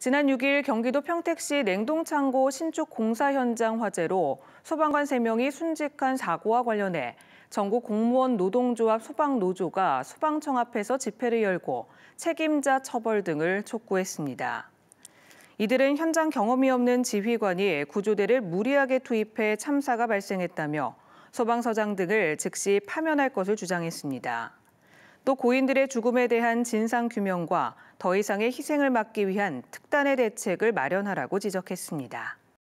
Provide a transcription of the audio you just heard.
지난 6일 경기도 평택시 냉동창고 신축 공사 현장 화재로 소방관 3명이 순직한 사고와 관련해 전국 공무원 노동조합 소방노조가 소방청 앞에서 집회를 열고 책임자 처벌 등을 촉구했습니다. 이들은 현장 경험이 없는 지휘관이 구조대를 무리하게 투입해 참사가 발생했다며 소방서장 등을 즉시 파면할 것을 주장했습니다. 또 고인들의 죽음에 대한 진상 규명과 더 이상의 희생을 막기 위한 특단의 대책을 마련하라고 지적했습니다.